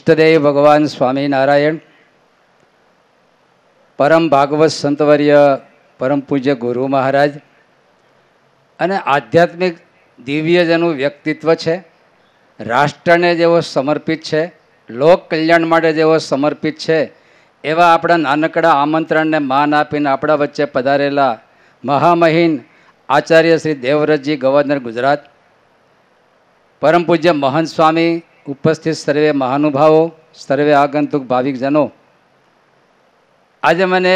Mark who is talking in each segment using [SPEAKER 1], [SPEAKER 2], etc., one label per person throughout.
[SPEAKER 1] ઇષ્ટદેવ ભગવાન સ્વામિનારાયણ પરમ ભાગવત સંતવર્ય પરમ પૂજ્ય ગુરુ મહારાજ અને આધ્યાત્મિક દિવ્યજનું વ્યક્તિત્વ છે રાષ્ટ્રને જેવો સમર્પિત છે લોક કલ્યાણ માટે જેવો સમર્પિત છે એવા આપણા નાનકડા આમંત્રણને માન આપીને આપણા વચ્ચે પધારેલા મહામહિન આચાર્ય શ્રી દેવવ્રતજી ગવર્નર ગુજરાત પરમ પૂજ્ય મહંત સ્વામી ઉપસ્થિત સર્વે મહાનુભાવો સર્વે આગંતુક ભાવિકજનો આજે મને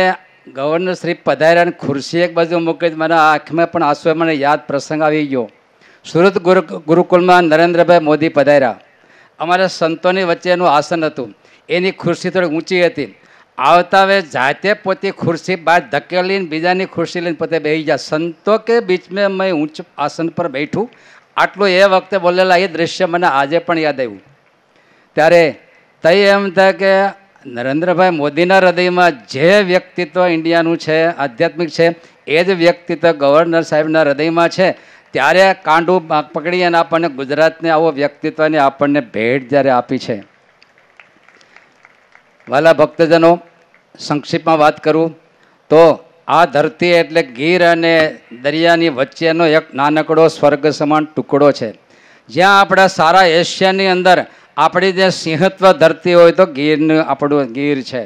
[SPEAKER 1] ગવર્નર શ્રી પધાર્યા અને ખુરશી એક બાજુ મૂકી મને આંખમાં પણ આંસુ મને યાદ પ્રસંગ આવી ગયો સુરત ગુરુ ગુરુકુલમાં નરેન્દ્રભાઈ મોદી પધાર્યા અમારા સંતોની વચ્ચેનું આસન હતું એની ખુરશી થોડી ઊંચી હતી આવતા હવે જાતે પોતે ખુરશી બહાર ધકેલીને બીજાની ખુરશી લઈને પોતે બેસી ગયા સંતો કે બીચમાં મેં ઊંચ આસન પર બેઠું આટલું એ વખતે બોલેલા એ દૃશ્ય મને આજે પણ યાદ આવ્યું ત્યારે તઈ એમ થાય કે નરેન્દ્રભાઈ મોદીના હૃદયમાં જે વ્યક્તિત્વ ઇન્ડિયાનું છે આધ્યાત્મિક છે એ જ વ્યક્તિત્વ ગવર્નર સાહેબના હૃદયમાં છે ત્યારે કાંડું પકડી અને આપણને ગુજરાતને આવો વ્યક્તિત્વની આપણને ભેટ જ્યારે આપી છે વાલા ભક્તજનો સંક્ષિપ્તમાં વાત કરું તો આ ધરતી એટલે ગીર અને દરિયાની વચ્ચેનો એક નાનકડો સ્વર્ગ સમાન ટુકડો છે જ્યાં આપણા સારા એશિયાની અંદર આપણી જે સિંહત્વ ધરતી હોય તો ગીરનું આપણું ગીર છે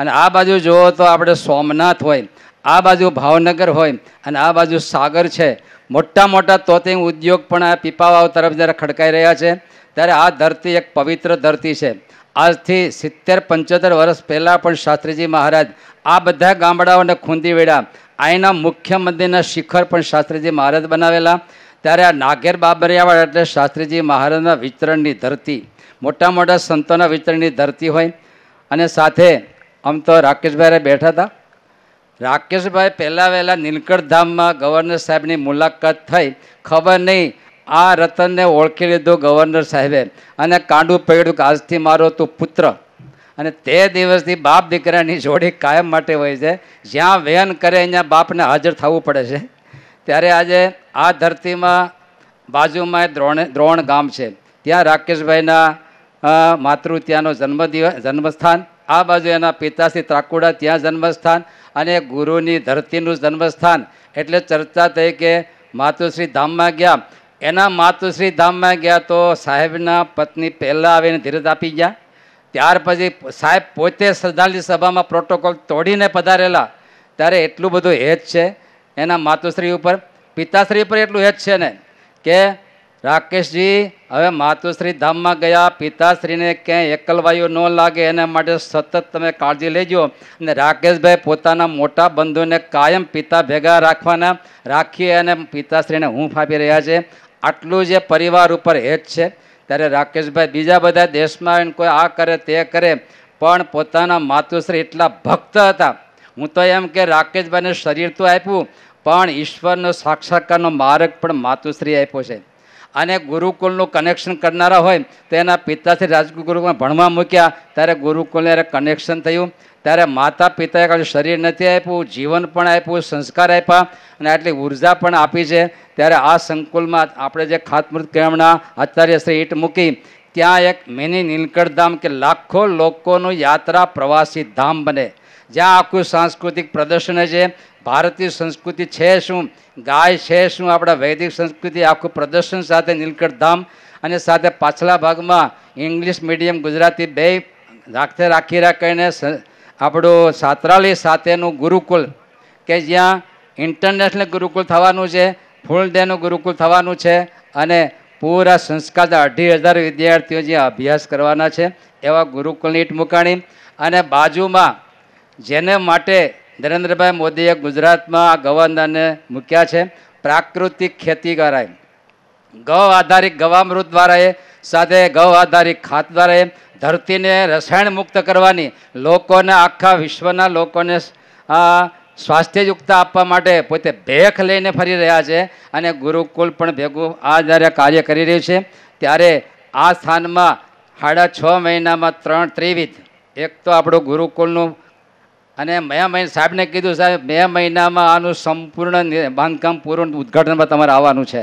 [SPEAKER 1] અને આ બાજુ જુઓ તો આપણે સોમનાથ હોય આ બાજુ ભાવનગર હોય અને આ બાજુ સાગર છે મોટા મોટા તોતિંગ ઉદ્યોગ પણ આ પીપાવાવ તરફ જ્યારે ખડકાઈ રહ્યા છે ત્યારે આ ધરતી એક પવિત્ર ધરતી છે આજથી સિત્તેર પંચોતેર વર્ષ પહેલાં પણ શાસ્ત્રીજી મહારાજ આ બધા ગામડાઓને ખૂંદી વેળા અહીંના મુખ્ય મંદિરના શિખર પણ શાસ્ત્રીજી મહારાજ બનાવેલા ત્યારે આ નાગેર બાબરિયાવાળા એટલે શાસ્ત્રીજી મહારાજના વિતરણની ધરતી મોટા મોટા સંતોના વિતરણની ધરતી હોય અને સાથે આમ તો રાકેશભાઈ બેઠા હતા રાકેશભાઈ પહેલાં વહેલાં નીલકંઠ ધામમાં ગવર્નર સાહેબની મુલાકાત થઈ ખબર નહીં આ રતનને ઓળખી લીધો ગવર્નર સાહેબે અને કાંડું પકડ્યું કે આજથી મારો તું પુત્ર અને તે દિવસથી બાપ દીકરાની જોડી કાયમ માટે હોય છે જ્યાં વયન કરે ત્યાં બાપને હાજર થવું પડે છે ત્યારે આજે આ ધરતીમાં બાજુમાં દ્રોણ દ્રોણ ગામ છે ત્યાં રાકેશભાઈના માતૃ ત્યાંનો જન્મદિવસ જન્મસ્થાન આ બાજુ એના પિતાશ્રી ત્રાકુડા ત્યાં જન્મસ્થાન અને ગુરુની ધરતીનું જન્મસ્થાન એટલે ચર્ચા થઈ કે માતુશ્રી ધામમાં ગયા એના માતુશ્રી ધામમાં ગયા તો સાહેબના પત્ની પહેલાં આવીને ધીરજ આપી ગયા ત્યાર પછી સાહેબ પોતે શ્રદ્ધાંજલિ સભામાં પ્રોટોકોલ તોડીને પધારેલા ત્યારે એટલું બધું હેત છે એના માતુશ્રી ઉપર પિતાશ્રી ઉપર એટલું હેત છે ને કે રાકેશજી હવે માતુશ્રી ધામમાં ગયા પિતાશ્રીને ક્યાંય એકલવાયુ ન લાગે એના માટે સતત તમે કાળજી લેજો અને રાકેશભાઈ પોતાના મોટા બંધુને કાયમ પિતા ભેગા રાખવાના રાખીએ અને પિતાશ્રીને હું ફાપી રહ્યા છે આટલું જે પરિવાર ઉપર હેત છે ત્યારે રાકેશભાઈ બીજા બધા દેશમાં આવીને કોઈ આ કરે તે કરે પણ પોતાના માતુશ્રી એટલા ભક્ત હતા હું તો એમ કે રાકેશભાઈને શરીર તો આપ્યું પણ ઈશ્વરનો સાક્ષાત્કારનો માર્ગ પણ માતુશ્રી આપ્યો છે અને ગુરુકુળનું કનેક્શન કરનારા હોય તો એના પિતાશ્રી રાજગુરુમાં ભણવા મૂક્યા ત્યારે ગુરુકુળને કનેક્શન થયું ત્યારે માતા પિતાએ કાંઈ શરીર નથી આપ્યું જીવન પણ આપ્યું સંસ્કાર આપ્યા અને આટલી ઉર્જા પણ આપી છે ત્યારે આ સંકુલમાં આપણે જે ખાતમૃત કેમણા આચાર્ય શ્રી ઈટ મૂકી ત્યાં એક મિની નીલકંઠ કે લાખો લોકોનું યાત્રા પ્રવાસી ધામ બને જ્યાં આખું સાંસ્કૃતિક પ્રદર્શન છે ભારતીય સંસ્કૃતિ છે શું ગાય છે શું આપણા વૈદિક સંસ્કૃતિ આખું પ્રદર્શન સાથે નીલકંઠધામ અને સાથે પાછલા ભાગમાં ઇંગ્લિશ મીડિયમ ગુજરાતી બે રાખતે રાખી રાખીને આપણું સાત્રાલી સાથેનું ગુરુકુલ કે જ્યાં ઇન્ટરનેશનલ ગુરુકુલ થવાનું છે ફૂલ ડેનું ગુરુકુલ થવાનું છે અને પૂરા સંસ્કારના અઢી હજાર વિદ્યાર્થીઓ જે અભ્યાસ કરવાના છે એવા ગુરુકુલની ઈટ મુકાણી અને બાજુમાં જેને માટે નરેન્દ્રભાઈ મોદીએ ગુજરાતમાં ગવર્નરને મૂક્યા છે પ્રાકૃતિક ખેતી કરાય ગૌ આધારિત ગવામૃત દ્વારા સાથે ગૌ આધારિત ખાત દ્વારા ધરતીને રસાયણ મુક્ત કરવાની લોકોને આખા વિશ્વના લોકોને સ્વાસ્થ્યયુક્ત આપવા માટે પોતે ભેખ લઈને ફરી રહ્યા છે અને ગુરુકુલ પણ ભેગું આ જ્યારે કાર્ય કરી રહ્યું છે ત્યારે આ સ્થાનમાં સાડા છ મહિનામાં ત્રણ ત્રિવિધ એક તો આપણું ગુરુકુળનું અને મેં મહિના સાહેબને કીધું સાહેબ મે મહિનામાં આનું સંપૂર્ણ બાંધકામ પૂરું ઉદ્ઘાટનમાં તમારે આવવાનું છે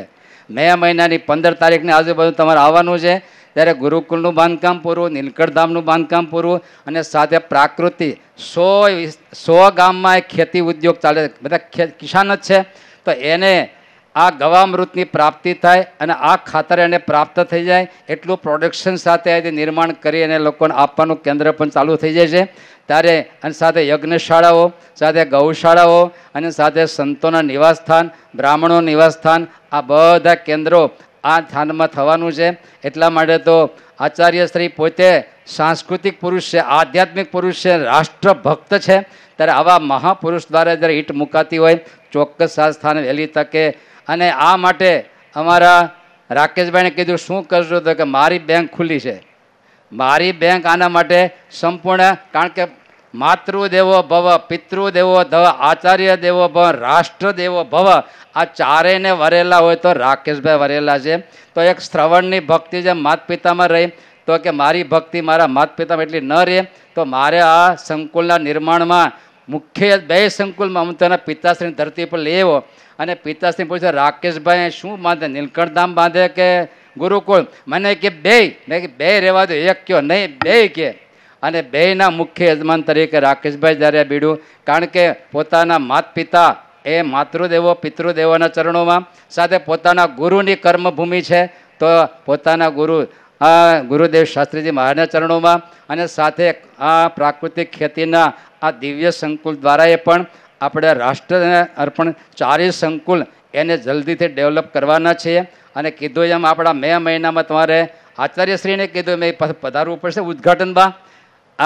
[SPEAKER 1] મે મહિનાની પંદર તારીખની આજુબાજુ તમારે આવવાનું છે ત્યારે ગુરુકુળનું બાંધકામ પૂરું નીલકંઠધામનું બાંધકામ પૂરું અને સાથે પ્રાકૃતિ સો સો ગામમાં એ ખેતી ઉદ્યોગ ચાલે બધા કિસાન જ છે તો એને આ ગવામૃતની પ્રાપ્તિ થાય અને આ ખાતર એને પ્રાપ્ત થઈ જાય એટલું પ્રોડક્શન સાથે નિર્માણ કરી અને લોકોને આપવાનું કેન્દ્ર પણ ચાલુ થઈ જાય છે ત્યારે અને સાથે યજ્ઞશાળાઓ સાથે ગૌશાળાઓ અને સાથે સંતોના નિવાસસ્થાન બ્રાહ્મણો નિવાસસ્થાન આ બધા કેન્દ્રો આ સ્થાનમાં થવાનું છે એટલા માટે તો આચાર્ય આચાર્યશ્રી પોતે સાંસ્કૃતિક પુરુષ છે આધ્યાત્મિક પુરુષ છે રાષ્ટ્રભક્ત છે ત્યારે આવા મહાપુરુષ દ્વારા જ્યારે ઈટ મુકાતી હોય ચોક્કસ આ સ્થાને વહેલી તકે અને આ માટે અમારા રાકેશભાઈને કીધું શું કરજો તો કે મારી બેંક ખુલ્લી છે મારી બેંક આના માટે સંપૂર્ણ કારણ કે માતૃદેવો ભવ પિતૃદેવો ધવ આચાર્ય દેવો ભવ રાષ્ટ્ર દેવો ભવ આ ચારેયને વરેલા હોય તો રાકેશભાઈ વરેલા છે તો એક શ્રવણની ભક્તિ જે માત પિતામાં રહી તો કે મારી ભક્તિ મારા માત પિતામાં એટલી ન રહે તો મારે આ સંકુલના નિર્માણમાં મુખ્ય બે સંકુલમાં હું તેના પિતાશ્રીની ધરતી પર લેવો અને પિતાશ્રી પૂછે રાકેશભાઈ શું બાંધે નીલકંઠધામ બાંધે કે ગુરુકુળ મને કે બે મેં કે બે રહેવા દો એક કયો નહીં બે કે અને બેના મુખ્ય યજમાન તરીકે રાકેશભાઈ જ્યારે બીડું કારણ કે પોતાના માત પિતા એ માતૃદેવો પિતૃદેવોના ચરણોમાં સાથે પોતાના ગુરુની કર્મભૂમિ છે તો પોતાના ગુરુ આ ગુરુદેવ શાસ્ત્રીજી મહારાજના ચરણોમાં અને સાથે આ પ્રાકૃતિક ખેતીના આ દિવ્ય સંકુલ દ્વારા એ પણ આપણે રાષ્ટ્રને અર્પણ ચારેય સંકુલ એને જલ્દીથી ડેવલપ કરવાના છે અને કીધું એમ આપણા મે મહિનામાં તમારે આચાર્યશ્રીને કીધું મેં પધારવું પડશે ઉદઘાટનમાં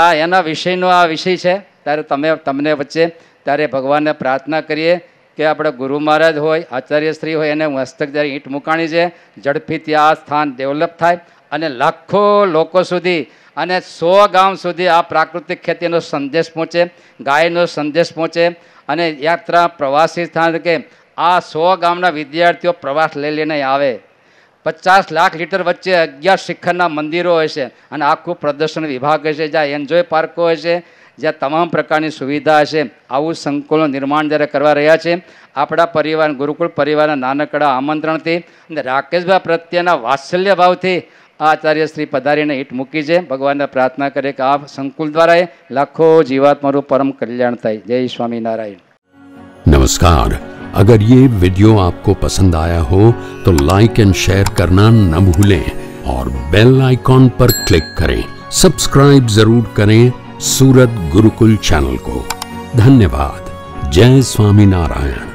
[SPEAKER 1] આ એના વિષયનો આ વિષય છે ત્યારે તમે તમને વચ્ચે ત્યારે ભગવાનને પ્રાર્થના કરીએ કે આપણે ગુરુ મહારાજ હોય આચાર્યશ્રી હોય એને હસ્તક જ્યારે ઈંટ મૂકાણી છે ઝડપીથી આ સ્થાન ડેવલપ થાય અને લાખો લોકો સુધી અને સો ગામ સુધી આ પ્રાકૃતિક ખેતીનો સંદેશ પહોંચે ગાયનો સંદેશ પહોંચે અને યાત્રા પ્રવાસી સ્થાન કે આ સો ગામના વિદ્યાર્થીઓ પ્રવાસ લઈ લઈને આવે પચાસ લાખ લીટર વચ્ચે અગિયાર શિખરના મંદિરો હશે અને આખું પ્રદર્શન વિભાગ હશે જ્યાં એન્જોય પાર્કો હશે જ્યાં તમામ પ્રકારની સુવિધા હશે આવું સંકુલનું નિર્માણ જ્યારે કરવા રહ્યા છે આપણા પરિવાર ગુરુકુળ પરિવારના નાનકડા આમંત્રણથી અને રાકેશભાઈ પ્રત્યેના વાત્સલ્ય ભાવથી આચાર્ય શ્રી પધારીને હીટ મૂકી છે ભગવાનને પ્રાર્થના કરીએ કે આ સંકુલ દ્વારા લાખો જીવાત્માનું પરમ કલ્યાણ થાય જય સ્વામિનારાયણ નમસ્કાર अगर ये वीडियो आपको पसंद आया हो तो लाइक एंड शेयर करना न भूलें और बेल आइकॉन पर क्लिक करें सब्सक्राइब जरूर करें सूरत गुरुकुल चैनल को धन्यवाद जय स्वामी नारायण